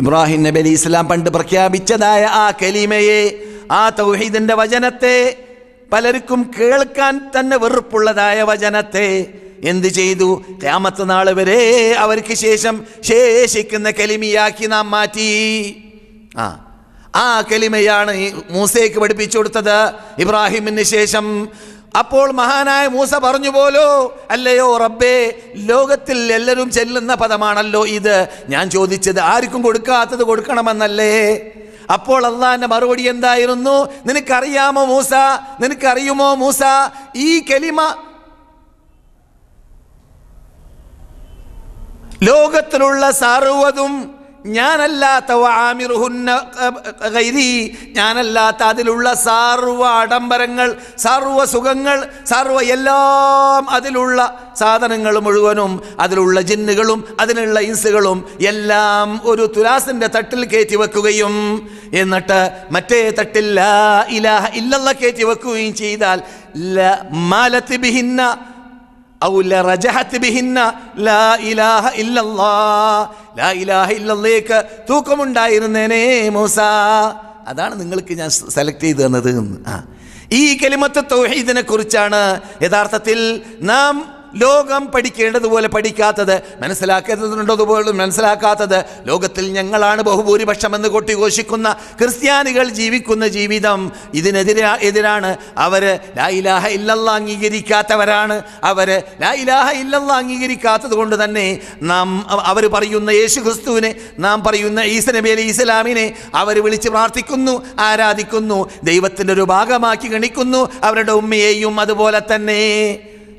ഇബ്രാഹിം നബി അലി ഇസ്ലാം പണ്ട് പ്രഖ്യാപിച്ചതായ ആ കലീമയെ ആ തൗഹീദിന്റെ വചനത്തെ പലർക്കും കേൾക്കാൻ തന്നെ വെറുപ്പുള്ളതായ വചനത്തെ എന്ത് ചെയ്തു ക്യാമത്ത് നാൾ വരെ അവർക്ക് ശേഷം ശേഷിക്കുന്ന കലിമിയാക്കി നാം മാറ്റി ആ ആ കലിമയാണ് മൂസയ്ക്ക് പഠിപ്പിച്ചു കൊടുത്തത് ഇബ്രാഹിമിന് ശേഷം അപ്പോൾ മഹാനായ മൂസ പറഞ്ഞു പോലോ അല്ലയോ റബ്ബേ ലോകത്തിൽ എല്ലാവരും ചെല്ലുന്ന പദമാണല്ലോ ഇത് ഞാൻ ചോദിച്ചത് ആർക്കും കൊടുക്കാത്തത് കൊടുക്കണമെന്നല്ലേ അപ്പോൾ അള്ളാന്റെ മറുപടി എന്തായിരുന്നു നിനക്കറിയാമോ മൂസ നിനക്കറിയുമോ മൂസ ഈ കെലിമ ലോകത്തിലുള്ള സർവതും ഞാനല്ലാത്ത ഞാനല്ലാത്ത അതിലുള്ള സർവ ആഡംബരങ്ങൾ സർവ സുഖങ്ങൾ സർവ എല്ലാം അതിലുള്ള സാധനങ്ങൾ മുഴുവനും അതിലുള്ള ജിന്നുകളും അതിനുള്ള ഇൻസുകളും എല്ലാം ഒരു തുലാസിൻ്റെ തട്ടിൽ കയറ്റി വെക്കുകയും എന്നിട്ട് മറ്റേ തട്ടിൽ ഇലാഹ ഇല്ലല്ല കയറ്റി വെക്കുകയും ചെയ്താൽ മാലത്ത് ബിഹിന്ന തൂക്കമുണ്ടായിരുന്നേനെ മൂസ അതാണ് നിങ്ങൾക്ക് ഞാൻ സെലക്ട് ചെയ്തു തന്നത് ആ ഈ കലിമത്തെ തൗഹീദിനെ കുറിച്ചാണ് യഥാർത്ഥത്തിൽ നാം ലോകം പഠിക്കേണ്ടതുപോലെ പഠിക്കാത്തത് മനസ്സിലാക്കേണ്ടതുപോലെ മനസ്സിലാക്കാത്തത് ലോകത്തിൽ ഞങ്ങളാണ് ബഹുഭൂരിപക്ഷമെന്ന് കൊട്ടിഘോഷിക്കുന്ന ക്രിസ്ത്യാനികൾ ജീവിക്കുന്ന ജീവിതം ഇതിനെതിരെ എതിരാണ് അവർ ലായിലാഹ ഇല്ലല്ല അംഗീകരിക്കാത്തവരാണ് അവർ ലായിലാഹ ഇല്ലല്ല അംഗീകരിക്കാത്തത് കൊണ്ട് തന്നെ നാം അവർ പറയുന്ന യേശു ക്രിസ്തുവിനെ നാം പറയുന്ന ഈസ അലി ഇസ്ലാമിനെ അവർ വിളിച്ച് പ്രാർത്ഥിക്കുന്നു ആരാധിക്കുന്നു ദൈവത്തിൻ്റെ ഒരു ഭാഗമാക്കി ഗണിക്കുന്നു അവരുടെ ഉമ്മയെയും അതുപോലെ തന്നെ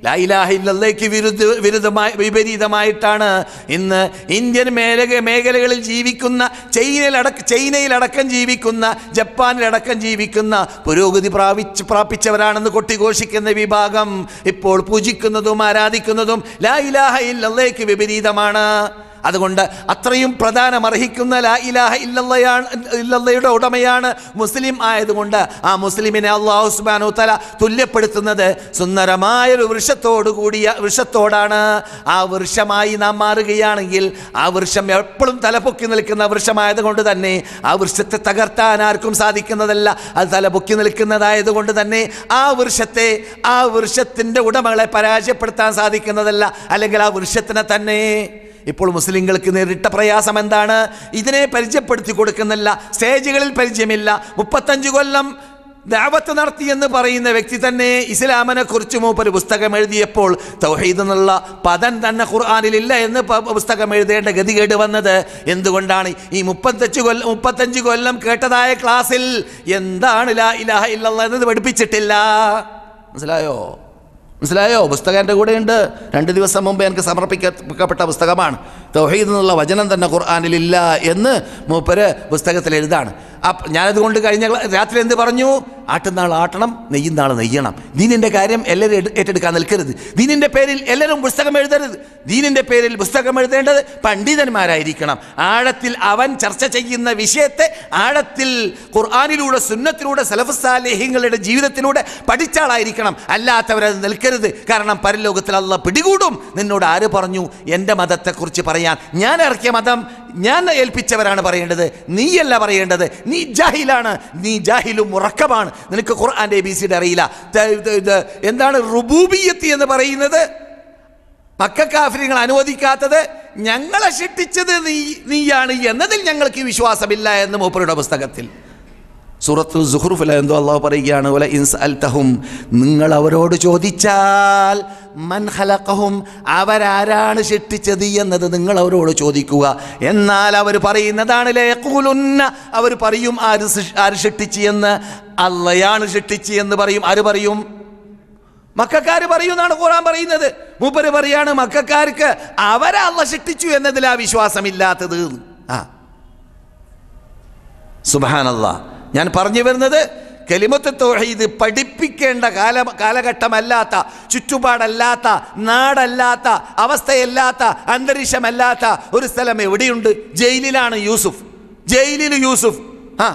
ലൈലാഹില്ലേക്ക് വിരുദ്ധ വിരുദ്ധമായി വിപരീതമായിട്ടാണ് ഇന്ന് ഇന്ത്യൻ മേലക മേഖലകളിൽ ജീവിക്കുന്ന ചൈനയിലടക്ക ചൈനയിലടക്കം ജീവിക്കുന്ന ജപ്പാനിലടക്കം ജീവിക്കുന്ന പുരോഗതി പ്രാപിച്ച് പ്രാപിച്ചവരാണെന്ന് കൊട്ടിഘോഷിക്കുന്ന വിഭാഗം ഇപ്പോൾ പൂജിക്കുന്നതും ആരാധിക്കുന്നതും ലൈലാഹ ഇല്ലയ്ക്ക് വിപരീതമാണ് അതുകൊണ്ട് അത്രയും പ്രധാനം അർഹിക്കുന്ന ലാ ഇലാഹ ഇല്ലയാണ് ഇല്ലയുടെ ഉടമയാണ് മുസ്ലിം ആയതുകൊണ്ട് ആ മുസ്ലിമിനെ അള്ളാഹു സുബാനു തല തുല്യപ്പെടുത്തുന്നത് സുന്ദരമായ ഒരു വൃക്ഷത്തോട് കൂടിയ വൃക്ഷത്തോടാണ് ആ വൃക്ഷമായി നാം മാറുകയാണെങ്കിൽ ആ വൃക്ഷം എപ്പോഴും തലപൊക്കി നിൽക്കുന്ന വൃക്ഷമായതുകൊണ്ട് തന്നെ ആ വൃക്ഷത്തെ തകർത്താൻ ആർക്കും സാധിക്കുന്നതല്ല അത് തലപൊക്കി നിൽക്കുന്നതായതുകൊണ്ട് തന്നെ ആ വൃക്ഷത്തെ ആ വൃക്ഷത്തിൻ്റെ ഉടമകളെ പരാജയപ്പെടുത്താൻ സാധിക്കുന്നതല്ല അല്ലെങ്കിൽ ആ വൃക്ഷത്തിനെ തന്നെ ഇപ്പോൾ മുസ്ലിങ്ങൾക്ക് നേരിട്ട പ്രയാസം എന്താണ് ഇതിനെ പരിചയപ്പെടുത്തി കൊടുക്കുന്നില്ല സ്റ്റേജുകളിൽ പരിചയമില്ല മുപ്പത്തഞ്ച് കൊല്ലം ദാവത്ത് നടത്തി എന്ന് പറയുന്ന വ്യക്തി തന്നെ ഇസ്ലാമിനെ കുറിച്ച് ഒരു പുസ്തകം എഴുതിയപ്പോൾ തൗഹീദ് എന്നുള്ള പദം തന്നെ ഖുർആാനിലില്ല എന്ന് പുസ്തകം എഴുതേണ്ട ഗതികേട് വന്നത് എന്തുകൊണ്ടാണ് ഈ മുപ്പത്തഞ്ച് കൊല്ലം മുപ്പത്തഞ്ച് കൊല്ലം കേട്ടതായ ക്ലാസ്സിൽ എന്താണ് ലാ ഇലാഹ ഇല്ല എന്നത് പഠിപ്പിച്ചിട്ടില്ല മനസ്സിലായോ മനസ്സിലായോ പുസ്തകം എൻ്റെ കൂടെയുണ്ട് രണ്ട് ദിവസം മുമ്പ് എനിക്ക് സമർപ്പിക്കപ്പെട്ട പുസ്തകമാണ് തൗഹീദ് എന്നുള്ള വചനം തന്നെ ഖുർആാനിലില്ല എന്ന് മൂപ്പര് പുസ്തകത്തിൽ എഴുതാണ് അപ്പം ഞാനത് കൊണ്ട് കഴിഞ്ഞ രാത്രി എന്ത് പറഞ്ഞു ആട്ടുന്ന ആൾ ആട്ടണം നെയ്യുന്ന ആൾ നെയ്യണം ദീനിൻ്റെ കാര്യം എല്ലാവരും ഏറ്റെടുക്കാൻ നിൽക്കരുത് ദീനിൻ്റെ പേരിൽ എല്ലാവരും പുസ്തകം എഴുതരുത് ദീനിൻ്റെ പേരിൽ പുസ്തകം എഴുതേണ്ടത് പണ്ഡിതന്മാരായിരിക്കണം ആഴത്തിൽ അവൻ ചർച്ച ചെയ്യുന്ന വിഷയത്തെ ആഴത്തിൽ ഖുർആാനിലൂടെ സുന്നത്തിലൂടെ സലഫസാലേഹ്യങ്ങളുടെ ജീവിതത്തിലൂടെ പഠിച്ചാളായിരിക്കണം അല്ലാത്തവരത് നിൽക്കരുത് കാരണം പരലോകത്തിൽ അല്ല പിടികൂടും നിന്നോട് ആര് പറഞ്ഞു എൻ്റെ മതത്തെക്കുറിച്ച് പറയാൻ ഞാൻ ഇറക്കിയ മതം ഞാൻ ഏൽപ്പിച്ചവരാണ് പറയേണ്ടത് നീയല്ല പറയേണ്ടത് നീ ജാഹിലാണ് നീ ജാഹിലും ഉറക്കമാണ് നിനക്ക് ഖുർആൻ്റെ എ ബി സിയുടെ അറിയില്ല എന്താണ് റുബൂബിയത്തി എന്ന് പറയുന്നത് മക്കാഫര്യങ്ങൾ അനുവദിക്കാത്തത് ഞങ്ങളെ ശിക്ഷിച്ചത് നീ നീയാണ് എന്നതിൽ ഞങ്ങൾക്ക് വിശ്വാസമില്ല എന്ന് മൂപ്പരുടെ പുസ്തകത്തിൽ സൂറത്തു സുഹുറുഫില എന്തോ അള്ളാഹു പറയുകയാണ് പോലെ ഇൻസ് അൽ തഹും നിങ്ങൾ അവരോട് ചോദിച്ചാൽ മൻഹലക്കഹും അവരാരാണ് ശിക്ഷിച്ചത് എന്നത് നിങ്ങൾ അവരോട് ചോദിക്കുക എന്നാൽ അവർ പറയുന്നതാണ് ലേക്കൂലുന്ന അവർ പറയും ആര് ആര് ശിക്ഷിച്ചു എന്ന് അല്ലയാണ് ശിക്ഷിച്ചു എന്ന് പറയും ആര് പറയും മക്കാര് പറയുന്നതാണ് ഖുറാൻ പറയുന്നത് മൂപ്പര് പറയാണ് മക്കാർക്ക് അവരെ ശിക്ഷിച്ചു എന്നതിൽ ആ വിശ്വാസമില്ലാത്തത് ആ സുബാനല്ല ഞാൻ പറഞ്ഞു വരുന്നത് കലിമത്ത് തോഹീദ് പഠിപ്പിക്കേണ്ട കാല കാലഘട്ടമല്ലാത്ത ചുറ്റുപാടല്ലാത്ത നാടല്ലാത്ത അവസ്ഥയല്ലാത്ത അന്തരീക്ഷമല്ലാത്ത ഒരു സ്ഥലം എവിടെയുണ്ട് ജയിലിലാണ് യൂസുഫ് ജയിലിൽ യൂസുഫ് ആ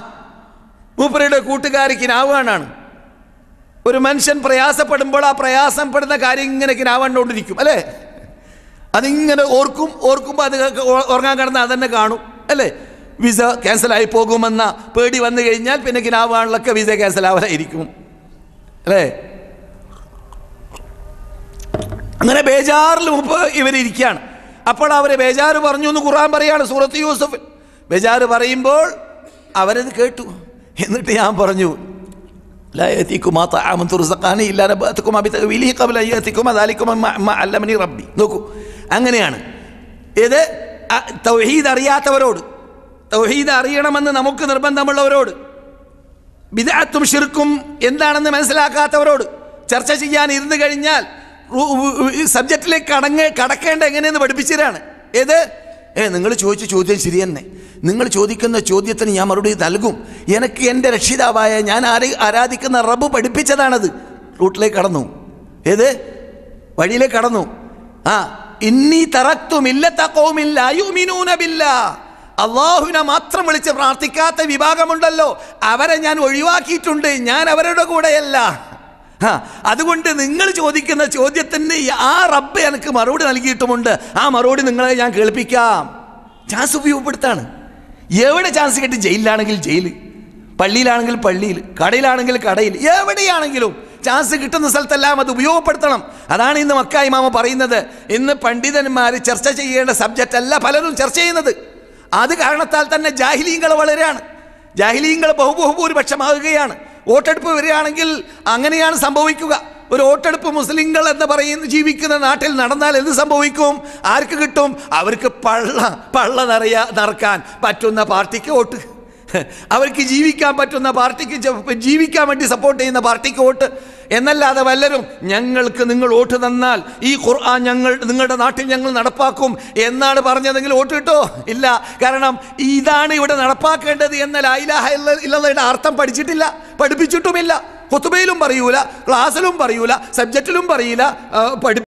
മൂപ്പരയുടെ കൂട്ടുകാരിക്ക് നാവാണാണ് ഒരു മനുഷ്യൻ പ്രയാസപ്പെടുമ്പോൾ ആ പ്രയാസപ്പെടുന്ന കാര്യം ഇങ്ങനെ കിനാവണ്ടോണ്ടിരിക്കും അല്ലേ അതിങ്ങനെ ഓർക്കും ഓർക്കുമ്പോൾ അത് ഉറങ്ങാൻ കിടന്ന് അതന്നെ കാണും അല്ലേ വിസ ക്യാൻസലായി പോകുമെന്ന പേടി വന്നു കഴിഞ്ഞാൽ പിന്നെ കിനാവാണിലൊക്കെ വിസ ക്യാൻസൽ ക്യാൻസലാവലായിരിക്കും അല്ലേ അങ്ങനെ ബേജാറിൽ മുമ്പ് ഇവരിയ്ക്കുകയാണ് അപ്പോൾ അവർ ബേജാറ് പറഞ്ഞു എന്ന് ഖുറാൻ പറയാണ് സൂറത്ത് യൂസഫ് ബേജാറ് പറയുമ്പോൾ അവരത് കേട്ടു എന്നിട്ട് ഞാൻ പറഞ്ഞു നോക്കൂ അങ്ങനെയാണ് ഏത് തൗഹീദ് അറിയാത്തവരോട് തൗഹീദ് അറിയണമെന്ന് നമുക്ക് നിർബന്ധമുള്ളവരോട് വിദാത്തും ഷിർക്കും എന്താണെന്ന് മനസ്സിലാക്കാത്തവരോട് ചർച്ച ചെയ്യാൻ ഇരുന്ന് കഴിഞ്ഞാൽ സബ്ജക്റ്റിലേക്ക് കടങ്ങ കടക്കേണ്ട എങ്ങനെയെന്ന് പഠിപ്പിച്ചതാണ് ഏത് ഏ നിങ്ങൾ ചോദിച്ച ചോദ്യം ശരി തന്നെ നിങ്ങൾ ചോദിക്കുന്ന ചോദ്യത്തിന് ഞാൻ മറുപടി നൽകും എനിക്ക് എൻ്റെ രക്ഷിതാവായ ഞാൻ ആരെ ആരാധിക്കുന്ന റബ്ബ് പഠിപ്പിച്ചതാണത് റൂട്ടിലേക്ക് കടന്നു ഏത് വഴിയിലേക്ക് കടന്നു ആ ഇന്നി തറത്തുമില്ല തക്കവുമില്ല യുമിനൂനബില്ല അള്ളാഹുവിനെ മാത്രം വിളിച്ച് പ്രാർത്ഥിക്കാത്ത വിഭാഗമുണ്ടല്ലോ അവരെ ഞാൻ ഒഴിവാക്കിയിട്ടുണ്ട് ഞാൻ അവരുടെ കൂടെയല്ല അതുകൊണ്ട് നിങ്ങൾ ചോദിക്കുന്ന ചോദ്യത്തിന് ആ റബ്ബ് എനിക്ക് മറുപടി നൽകിയിട്ടുമുണ്ട് ആ മറുപടി നിങ്ങളെ ഞാൻ കേൾപ്പിക്കാം ചാൻസ് ഉപയോഗപ്പെടുത്താണ് എവിടെ ചാൻസ് കിട്ടി ജയിലിലാണെങ്കിൽ ജയിൽ പള്ളിയിലാണെങ്കിൽ പള്ളിയിൽ കടയിലാണെങ്കിൽ കടയിൽ എവിടെയാണെങ്കിലും ചാൻസ് കിട്ടുന്ന സ്ഥലത്തെല്ലാം അത് ഉപയോഗപ്പെടുത്തണം അതാണ് ഇന്ന് മക്കായി മാമ പറയുന്നത് ഇന്ന് പണ്ഡിതന്മാർ ചർച്ച ചെയ്യേണ്ട സബ്ജക്റ്റ് അല്ല പലരും ചർച്ച ചെയ്യുന്നത് അത് കാരണത്താൽ തന്നെ ജാഹിലീങ്ങൾ വളരെയാണ് ജാഹിലീങ്ങൾ ബഹുബഹുഭൂരിപക്ഷമാകുകയാണ് വോട്ടെടുപ്പ് വരികയാണെങ്കിൽ അങ്ങനെയാണ് സംഭവിക്കുക ഒരു വോട്ടെടുപ്പ് മുസ്ലിങ്ങൾ എന്ന് പറയുന്ന ജീവിക്കുന്ന നാട്ടിൽ നടന്നാൽ എന്ത് സംഭവിക്കും ആർക്ക് കിട്ടും അവർക്ക് പള്ള പള്ള നിറയ നിറക്കാൻ പറ്റുന്ന പാർട്ടിക്ക് വോട്ട് അവർക്ക് ജീവിക്കാൻ പറ്റുന്ന പാർട്ടിക്ക് ജീവിക്കാൻ വേണ്ടി സപ്പോർട്ട് ചെയ്യുന്ന പാർട്ടിക്ക് വോട്ട് എന്നല്ലാതെ വല്ലരും ഞങ്ങൾക്ക് നിങ്ങൾ വോട്ട് തന്നാൽ ഈ ഖുർആൻ ഞങ്ങൾ നിങ്ങളുടെ നാട്ടിൽ ഞങ്ങൾ നടപ്പാക്കും എന്നാണ് പറഞ്ഞതെങ്കിൽ വോട്ട് കിട്ടോ ഇല്ല കാരണം ഇതാണ് ഇവിടെ നടപ്പാക്കേണ്ടത് എന്ന ലൈലാഹ ഇല്ലെന്നതിൻ്റെ അർത്ഥം പഠിച്ചിട്ടില്ല പഠിപ്പിച്ചിട്ടുമില്ല കൊത്തുബയിലും പറയൂല ക്ലാസ്സിലും പറയൂല സബ്ജക്റ്റിലും പറയില്ല പഠി